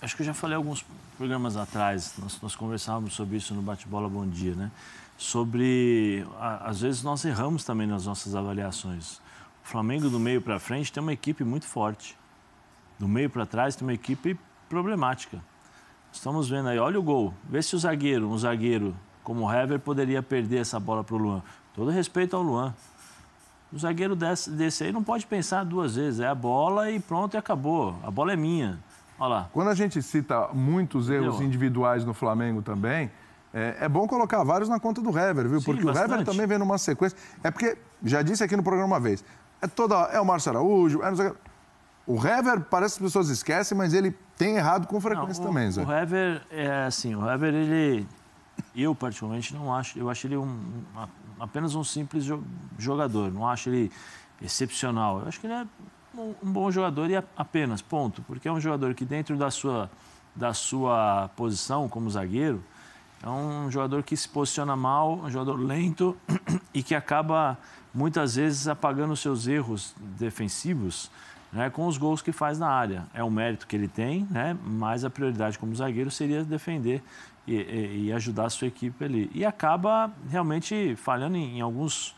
acho que eu já falei alguns programas atrás, nós, nós conversávamos sobre isso no Bate-Bola Bom Dia, né? Sobre, a, às vezes, nós erramos também nas nossas avaliações. O Flamengo, do meio para frente, tem uma equipe muito forte. Do meio para trás, tem uma equipe problemática. Estamos vendo aí, olha o gol. Vê se o zagueiro, um zagueiro como o Hever, poderia perder essa bola para o Luan. Todo respeito ao Luan. O zagueiro desse, desse aí não pode pensar duas vezes. É a bola e pronto, e acabou. A bola é minha. Olá. Quando a gente cita muitos erros individuais no Flamengo também, é, é, bom colocar vários na conta do Hever, viu? Sim, porque bastante. o Hever também vem numa sequência. É porque, já disse aqui no programa uma vez, é, toda, é o Márcio Araújo, é sei... O Hever, parece que as pessoas esquecem, mas ele tem errado com frequência não, o, também, Zé. O Hever, é assim, o Hever, ele... Eu, particularmente, não acho... Eu acho ele um, apenas um simples jogador. Não acho ele excepcional. Eu acho que ele é um, um bom jogador e apenas, ponto. Porque é um jogador que, dentro da sua, da sua posição como zagueiro, é um jogador que se posiciona mal, é um jogador lento e que acaba muitas vezes apagando seus erros defensivos né, com os gols que faz na área. É um mérito que ele tem, né, mas a prioridade como zagueiro seria defender e, e, e ajudar a sua equipe ali. E acaba realmente falhando em, em alguns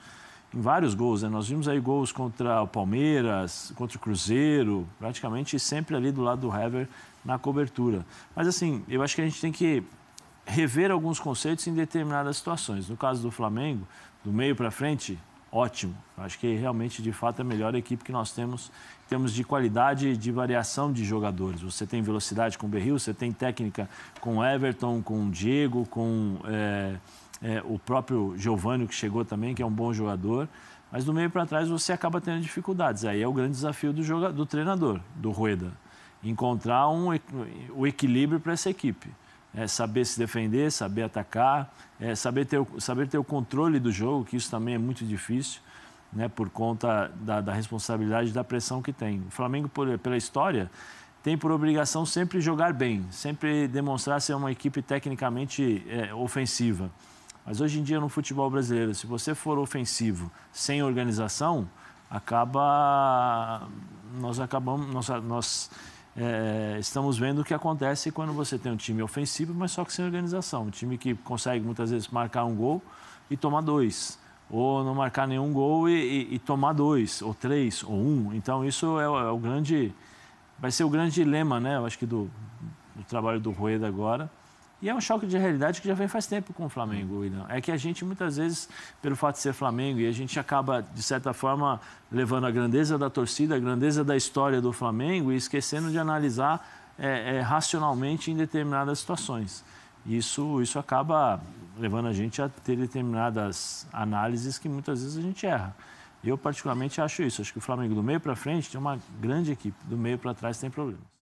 em vários gols. Né? Nós vimos aí gols contra o Palmeiras, contra o Cruzeiro, praticamente sempre ali do lado do Hever na cobertura. Mas assim, eu acho que a gente tem que rever alguns conceitos em determinadas situações. No caso do Flamengo, do meio para frente, ótimo. acho que realmente, de fato, é a melhor equipe que nós temos em termos de qualidade de variação de jogadores. Você tem velocidade com o Berril, você tem técnica com o Everton, com o Diego, com... É é, o próprio Giovanni, que chegou também, que é um bom jogador. Mas do meio para trás você acaba tendo dificuldades. Aí é o grande desafio do, jogador, do treinador, do Rueda. Encontrar um, o equilíbrio para essa equipe. É saber se defender, saber atacar, é saber, ter, saber ter o controle do jogo, que isso também é muito difícil, né, por conta da, da responsabilidade e da pressão que tem. O Flamengo, por, pela história, tem por obrigação sempre jogar bem, sempre demonstrar ser uma equipe tecnicamente é, ofensiva. Mas hoje em dia no futebol brasileiro, se você for ofensivo sem organização, acaba nós acabamos nós, nós é, estamos vendo o que acontece quando você tem um time ofensivo, mas só que sem organização, um time que consegue muitas vezes marcar um gol e tomar dois, ou não marcar nenhum gol e, e, e tomar dois, ou três, ou um. Então isso é, é o grande vai ser o grande dilema né? Eu acho que do, do trabalho do Rueda agora e é um choque de realidade que já vem faz tempo com o Flamengo, uhum. William. É que a gente muitas vezes, pelo fato de ser Flamengo, e a gente acaba, de certa forma, levando a grandeza da torcida, a grandeza da história do Flamengo e esquecendo de analisar é, é, racionalmente em determinadas situações. Isso, isso acaba levando a gente a ter determinadas análises que muitas vezes a gente erra. Eu, particularmente, acho isso. Acho que o Flamengo, do meio para frente, tem uma grande equipe. Do meio para trás, tem problemas.